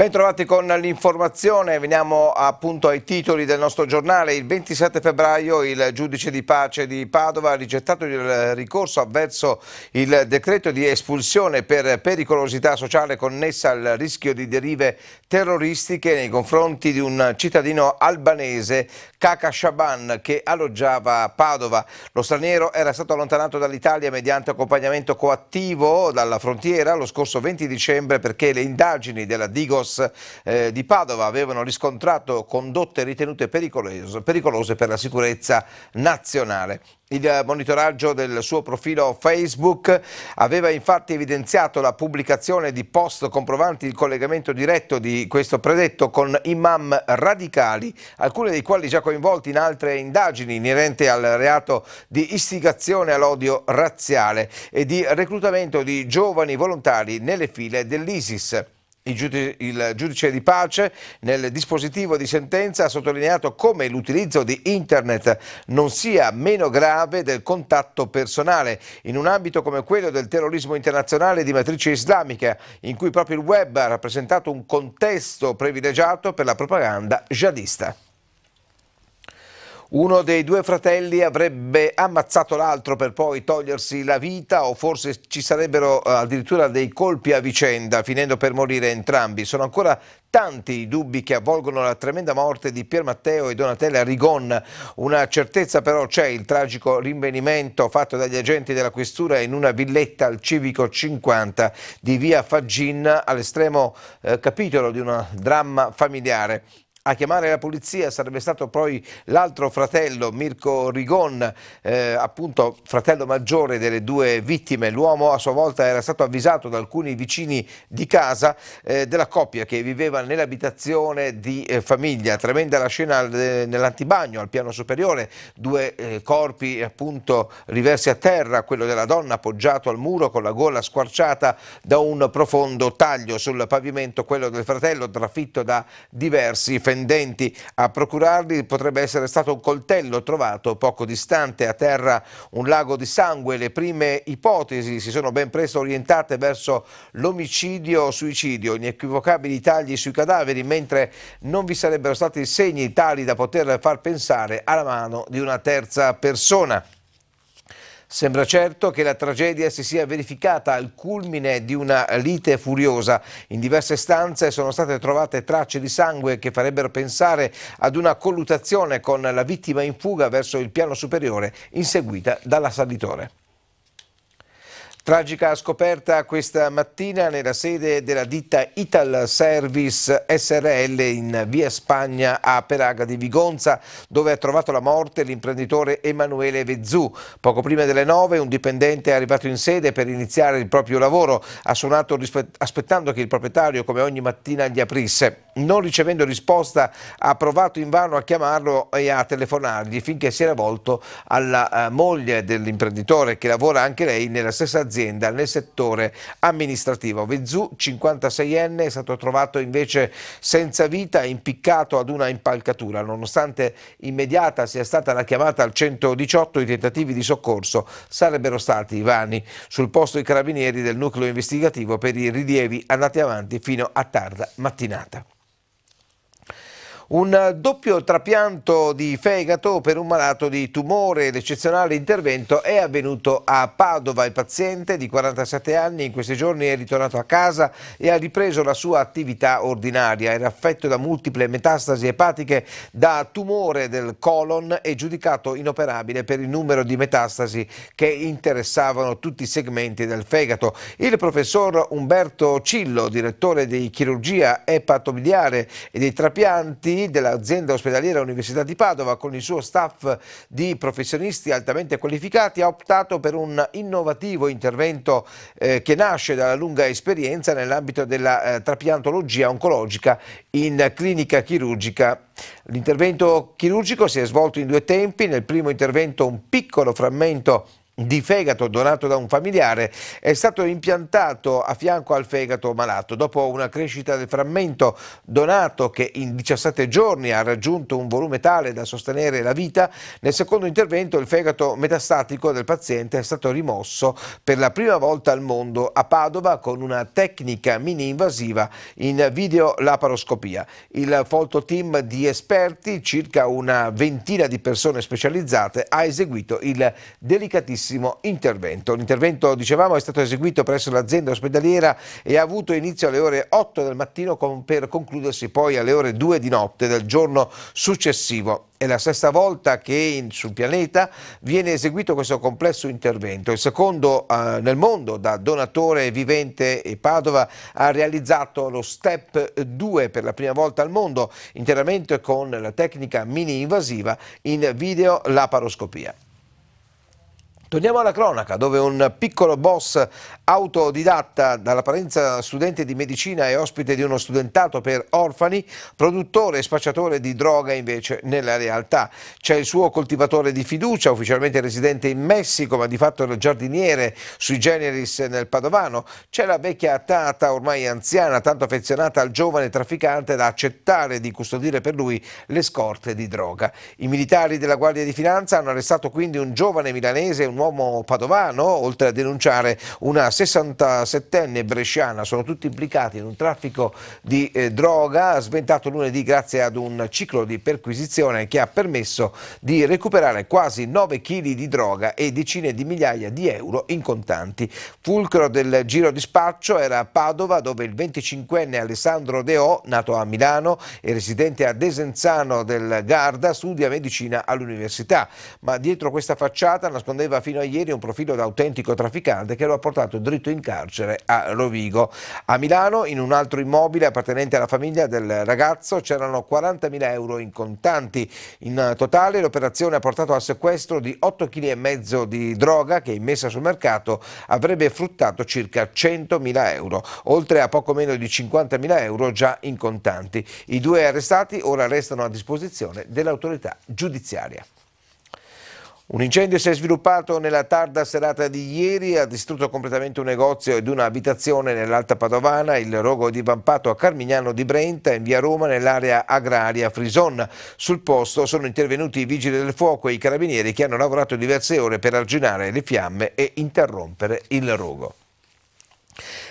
Bentrovati con l'informazione, veniamo appunto ai titoli del nostro giornale. Il 27 febbraio il giudice di pace di Padova ha rigettato il ricorso avverso il decreto di espulsione per pericolosità sociale connessa al rischio di derive terroristiche nei confronti di un cittadino albanese, Kaka Shaban, che alloggiava a Padova. Lo straniero era stato allontanato dall'Italia mediante accompagnamento coattivo dalla frontiera lo scorso 20 dicembre perché le indagini della Digos Sos eh, di Padova avevano riscontrato condotte ritenute pericolose, pericolose per la sicurezza nazionale. Il monitoraggio del suo profilo Facebook aveva infatti evidenziato la pubblicazione di post comprovanti il collegamento diretto di questo predetto con imam radicali, alcuni dei quali già coinvolti in altre indagini inerenti al reato di istigazione all'odio razziale e di reclutamento di giovani volontari nelle file dell'ISIS. Il giudice di pace nel dispositivo di sentenza ha sottolineato come l'utilizzo di internet non sia meno grave del contatto personale in un ambito come quello del terrorismo internazionale di matrice islamica in cui proprio il web ha rappresentato un contesto privilegiato per la propaganda jihadista. Uno dei due fratelli avrebbe ammazzato l'altro per poi togliersi la vita o forse ci sarebbero eh, addirittura dei colpi a vicenda finendo per morire entrambi. Sono ancora tanti i dubbi che avvolgono la tremenda morte di Pier Matteo e Donatella Rigon. Una certezza però c'è il tragico rinvenimento fatto dagli agenti della questura in una villetta al civico 50 di via Faggin all'estremo eh, capitolo di un dramma familiare. A chiamare la polizia sarebbe stato poi l'altro fratello, Mirko Rigon, eh, appunto fratello maggiore delle due vittime. L'uomo a sua volta era stato avvisato da alcuni vicini di casa eh, della coppia che viveva nell'abitazione di eh, famiglia. Tremenda la scena eh, nell'antibagno, al piano superiore, due eh, corpi appunto riversi a terra, quello della donna appoggiato al muro con la gola squarciata da un profondo taglio sul pavimento, quello del fratello trafitto da diversi feriti pendenti. A procurarli potrebbe essere stato un coltello trovato poco distante a terra un lago di sangue. Le prime ipotesi si sono ben presto orientate verso l'omicidio-suicidio, o inequivocabili tagli sui cadaveri, mentre non vi sarebbero stati segni tali da poter far pensare alla mano di una terza persona. Sembra certo che la tragedia si sia verificata al culmine di una lite furiosa. In diverse stanze sono state trovate tracce di sangue che farebbero pensare ad una collutazione con la vittima in fuga verso il piano superiore inseguita dall'assalitore. Tragica scoperta questa mattina nella sede della ditta Ital Service SRL in via Spagna a Peraga di Vigonza dove ha trovato la morte l'imprenditore Emanuele Vezzù. Poco prima delle nove un dipendente è arrivato in sede per iniziare il proprio lavoro, ha suonato aspettando che il proprietario come ogni mattina gli aprisse non ricevendo risposta ha provato invano a chiamarlo e a telefonargli finché si era volto alla eh, moglie dell'imprenditore che lavora anche lei nella stessa azienda nel settore amministrativo. Vezzù, 56enne, è stato trovato invece senza vita impiccato ad una impalcatura. Nonostante immediata sia stata la chiamata al 118, i tentativi di soccorso sarebbero stati vani. Sul posto i carabinieri del nucleo investigativo per i rilievi andati avanti fino a tarda mattinata. Un doppio trapianto di fegato per un malato di tumore. L'eccezionale intervento è avvenuto a Padova. Il paziente di 47 anni in questi giorni è ritornato a casa e ha ripreso la sua attività ordinaria. Era affetto da multiple metastasi epatiche da tumore del colon e giudicato inoperabile per il numero di metastasi che interessavano tutti i segmenti del fegato. Il professor Umberto Cillo, direttore di chirurgia epatobiliare e dei trapianti, dell'azienda ospedaliera Università di Padova con il suo staff di professionisti altamente qualificati ha optato per un innovativo intervento eh, che nasce dalla lunga esperienza nell'ambito della eh, trapiantologia oncologica in clinica chirurgica. L'intervento chirurgico si è svolto in due tempi, nel primo intervento un piccolo frammento di fegato donato da un familiare è stato impiantato a fianco al fegato malato dopo una crescita del frammento donato che in 17 giorni ha raggiunto un volume tale da sostenere la vita nel secondo intervento il fegato metastatico del paziente è stato rimosso per la prima volta al mondo a Padova con una tecnica mini invasiva in video laparoscopia il folto team di esperti circa una ventina di persone specializzate ha eseguito il delicatissimo brevissimo intervento. L'intervento, dicevamo, è stato eseguito presso l'azienda ospedaliera e ha avuto inizio alle ore 8 del mattino con, per concludersi poi alle ore 2 di notte del giorno successivo. È la sesta volta che in, sul pianeta viene eseguito questo complesso intervento, il secondo eh, nel mondo da donatore vivente e Padova ha realizzato lo Step 2 per la prima volta al mondo, interamente con la tecnica mini invasiva in video laparoscopia. Torniamo alla cronaca, dove un piccolo boss autodidatta dall'apparenza studente di medicina e ospite di uno studentato per orfani, produttore e spacciatore di droga invece nella realtà. C'è il suo coltivatore di fiducia, ufficialmente residente in Messico, ma di fatto il giardiniere sui generis nel Padovano. C'è la vecchia tata, ormai anziana, tanto affezionata al giovane trafficante da accettare di custodire per lui le scorte di droga. I militari della Guardia di Finanza hanno arrestato quindi un giovane milanese un uomo padovano, oltre a denunciare una 67enne bresciana, sono tutti implicati in un traffico di eh, droga sventato lunedì grazie ad un ciclo di perquisizione che ha permesso di recuperare quasi 9 kg di droga e decine di migliaia di euro in contanti. Fulcro del giro di spaccio era Padova dove il 25enne Alessandro Deo, nato a Milano e residente a Desenzano del Garda, studia medicina all'università, ma dietro questa facciata nascondeva fino fino a ieri un profilo da autentico trafficante che lo ha portato dritto in carcere a Rovigo. A Milano, in un altro immobile appartenente alla famiglia del ragazzo, c'erano 40.000 euro in contanti. In totale l'operazione ha portato al sequestro di 8,5 kg di droga che, immessa sul mercato, avrebbe fruttato circa 100.000 euro, oltre a poco meno di 50.000 euro già in contanti. I due arrestati ora restano a disposizione dell'autorità giudiziaria. Un incendio si è sviluppato nella tarda serata di ieri, ha distrutto completamente un negozio ed un'abitazione nell'Alta Padovana, il rogo è divampato a Carmignano di Brenta in via Roma nell'area agraria Frison. Sul posto sono intervenuti i vigili del fuoco e i carabinieri che hanno lavorato diverse ore per arginare le fiamme e interrompere il rogo.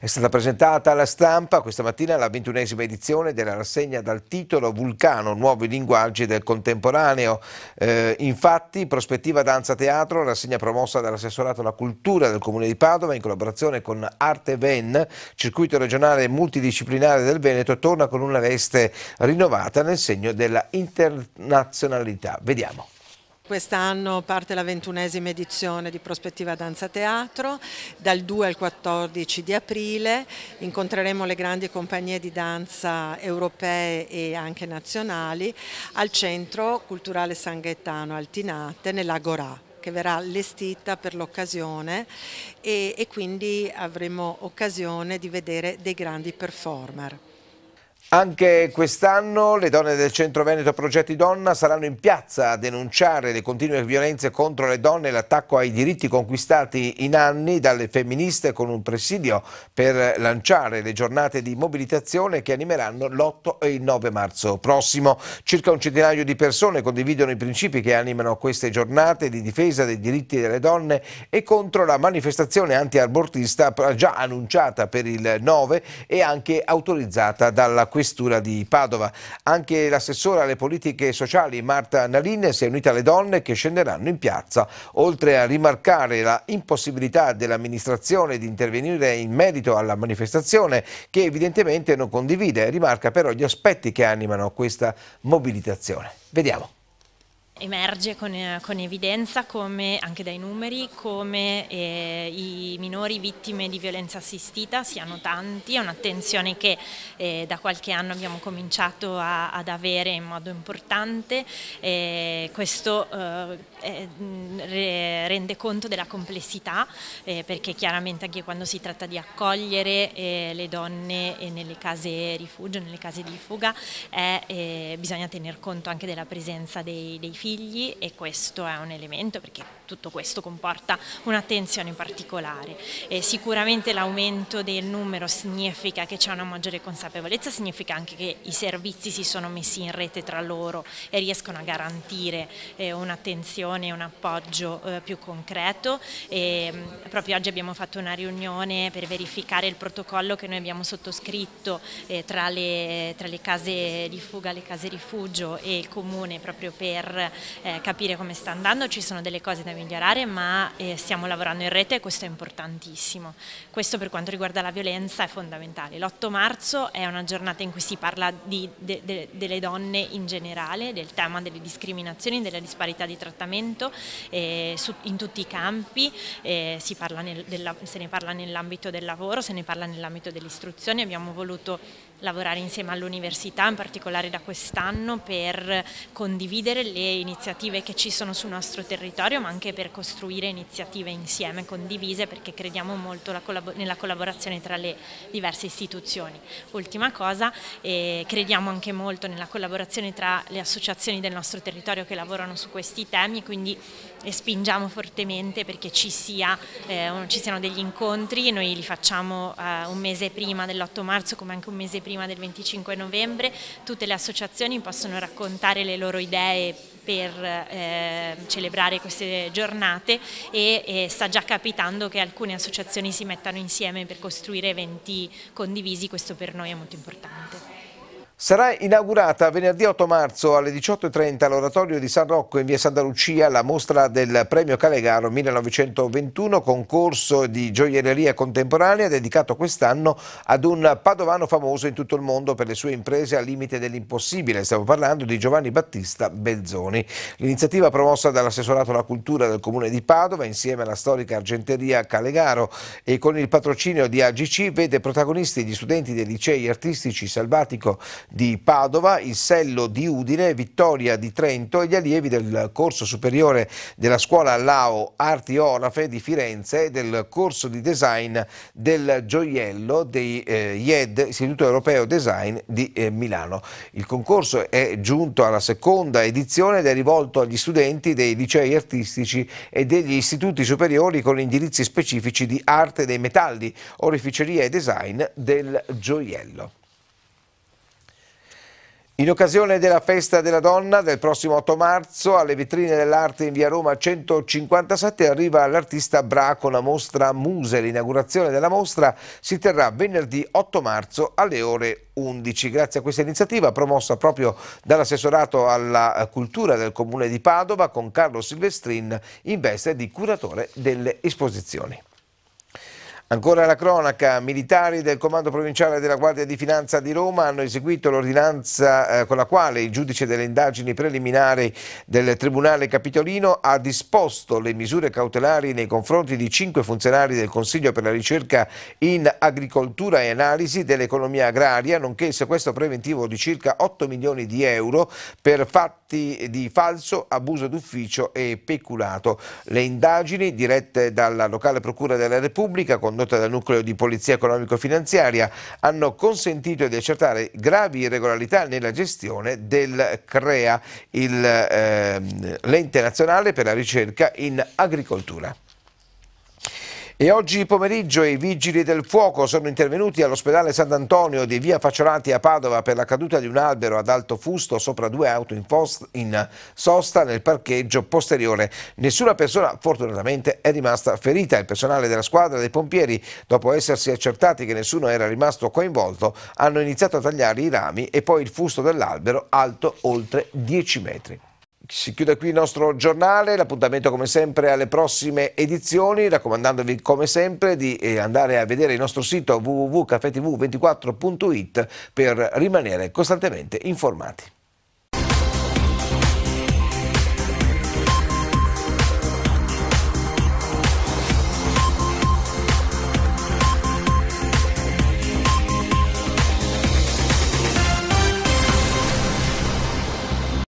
È stata presentata alla stampa questa mattina la ventunesima edizione della rassegna dal titolo Vulcano, nuovi linguaggi del contemporaneo. Eh, infatti, Prospettiva Danza Teatro, rassegna promossa dall'assessorato alla cultura del Comune di Padova in collaborazione con Arte Ven, circuito regionale multidisciplinare del Veneto, torna con una veste rinnovata nel segno della internazionalità. Vediamo. Quest'anno parte la ventunesima edizione di Prospettiva Danza Teatro, dal 2 al 14 di aprile incontreremo le grandi compagnie di danza europee e anche nazionali al Centro Culturale San Gaetano Altinate nell'Agorà che verrà allestita per l'occasione e, e quindi avremo occasione di vedere dei grandi performer. Anche quest'anno le donne del Centro Veneto Progetti Donna saranno in piazza a denunciare le continue violenze contro le donne e l'attacco ai diritti conquistati in anni dalle femministe con un presidio per lanciare le giornate di mobilitazione che animeranno l'8 e il 9 marzo prossimo. Circa un centinaio di persone condividono i principi che animano queste giornate di difesa dei diritti delle donne e contro la manifestazione anti-abortista già annunciata per il 9 e anche autorizzata dalla Quinta questura di Padova. Anche l'assessore alle politiche sociali Marta Nalin si è unita alle donne che scenderanno in piazza, oltre a rimarcare la impossibilità dell'amministrazione di intervenire in merito alla manifestazione che evidentemente non condivide, rimarca però gli aspetti che animano questa mobilitazione. Vediamo emerge con, eh, con, evidenza come, anche dai numeri come eh, i minori vittime di violenza assistita siano tanti, è un'attenzione che eh, da qualche anno abbiamo cominciato a, ad avere in modo importante, eh, questo eh, rende conto della complessità eh, perché chiaramente anche quando si tratta di accogliere le donne nelle case rifugio, nelle case di fuga, bisogna tener conto anche della presenza dei, dei figli figli e questo è un elemento perché tutto questo comporta un'attenzione particolare. E sicuramente l'aumento del numero significa che c'è una maggiore consapevolezza, significa anche che i servizi si sono messi in rete tra loro e riescono a garantire eh, un'attenzione e un appoggio eh, più concreto. E, mm, proprio oggi abbiamo fatto una riunione per verificare il protocollo che noi abbiamo sottoscritto eh, tra, le, tra le case di fuga, le case rifugio e il comune proprio per eh, capire come sta andando, ci sono delle cose da migliorare ma eh, stiamo lavorando in rete e questo è importantissimo. Questo per quanto riguarda la violenza è fondamentale. L'8 marzo è una giornata in cui si parla di, de, de, delle donne in generale, del tema delle discriminazioni, della disparità di trattamento eh, su, in tutti i campi, eh, si parla nel, della, se ne parla nell'ambito del lavoro, se ne parla nell'ambito dell'istruzione, abbiamo voluto lavorare insieme all'università, in particolare da quest'anno, per condividere le iniziative che ci sono sul nostro territorio, ma anche per costruire iniziative insieme, condivise, perché crediamo molto nella collaborazione tra le diverse istituzioni. Ultima cosa, eh, crediamo anche molto nella collaborazione tra le associazioni del nostro territorio che lavorano su questi temi e quindi spingiamo fortemente perché ci, sia, eh, ci siano degli incontri, noi li facciamo eh, un mese prima dell'8 marzo come anche un mese prima prima del 25 novembre tutte le associazioni possono raccontare le loro idee per eh, celebrare queste giornate e, e sta già capitando che alcune associazioni si mettano insieme per costruire eventi condivisi, questo per noi è molto importante. Sarà inaugurata venerdì 8 marzo alle 18.30 all'Oratorio di San Rocco in via Santa Lucia la mostra del premio Calegaro 1921, concorso di gioielleria contemporanea dedicato quest'anno ad un padovano famoso in tutto il mondo per le sue imprese al limite dell'impossibile. Stiamo parlando di Giovanni Battista Belzoni. L'iniziativa promossa dall'assessorato alla cultura del comune di Padova insieme alla storica argenteria Calegaro e con il patrocinio di AGC vede protagonisti gli studenti dei licei artistici Salvatico di Padova, il Sello di Udine, Vittoria di Trento e gli allievi del corso superiore della scuola Lao Arti Orafe di Firenze e del corso di design del gioiello dei eh, IED, Istituto Europeo Design di eh, Milano. Il concorso è giunto alla seconda edizione ed è rivolto agli studenti dei licei artistici e degli istituti superiori con indirizzi specifici di arte dei metalli, oreficeria e design del gioiello. In occasione della festa della donna del prossimo 8 marzo alle vetrine dell'arte in via Roma 157 arriva l'artista Bra con la mostra Muse. L'inaugurazione della mostra si terrà venerdì 8 marzo alle ore 11. Grazie a questa iniziativa promossa proprio dall'assessorato alla cultura del comune di Padova con Carlo Silvestrin in veste di curatore delle esposizioni. Ancora la cronaca, militari del Comando Provinciale della Guardia di Finanza di Roma hanno eseguito l'ordinanza eh, con la quale il giudice delle indagini preliminari del Tribunale Capitolino ha disposto le misure cautelari nei confronti di cinque funzionari del Consiglio per la ricerca in agricoltura e analisi dell'economia agraria, nonché il sequestro preventivo di circa 8 milioni di euro per fatti di falso, abuso d'ufficio e peculato. Le indagini dirette dalla locale Procura della Repubblica con condotta dal nucleo di polizia economico-finanziaria hanno consentito di accertare gravi irregolarità nella gestione del CREA, ehm, l'ente eh, nazionale per la ricerca in agricoltura. E oggi pomeriggio i vigili del fuoco sono intervenuti all'ospedale Sant'Antonio di via Facciolati a Padova per la caduta di un albero ad alto fusto sopra due auto in, in sosta nel parcheggio posteriore. Nessuna persona fortunatamente è rimasta ferita. Il personale della squadra dei pompieri, dopo essersi accertati che nessuno era rimasto coinvolto, hanno iniziato a tagliare i rami e poi il fusto dell'albero alto oltre 10 metri. Si chiude qui il nostro giornale, l'appuntamento come sempre alle prossime edizioni, raccomandandovi come sempre di eh, andare a vedere il nostro sito www.cafetv24.it per rimanere costantemente informati.